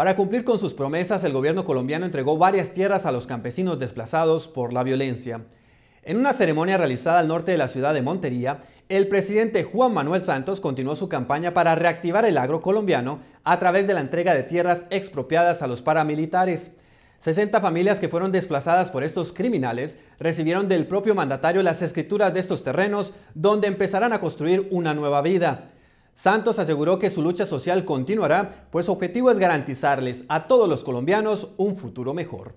Para cumplir con sus promesas, el gobierno colombiano entregó varias tierras a los campesinos desplazados por la violencia. En una ceremonia realizada al norte de la ciudad de Montería, el presidente Juan Manuel Santos continuó su campaña para reactivar el agro colombiano a través de la entrega de tierras expropiadas a los paramilitares. 60 familias que fueron desplazadas por estos criminales recibieron del propio mandatario las escrituras de estos terrenos donde empezarán a construir una nueva vida. Santos aseguró que su lucha social continuará, pues su objetivo es garantizarles a todos los colombianos un futuro mejor.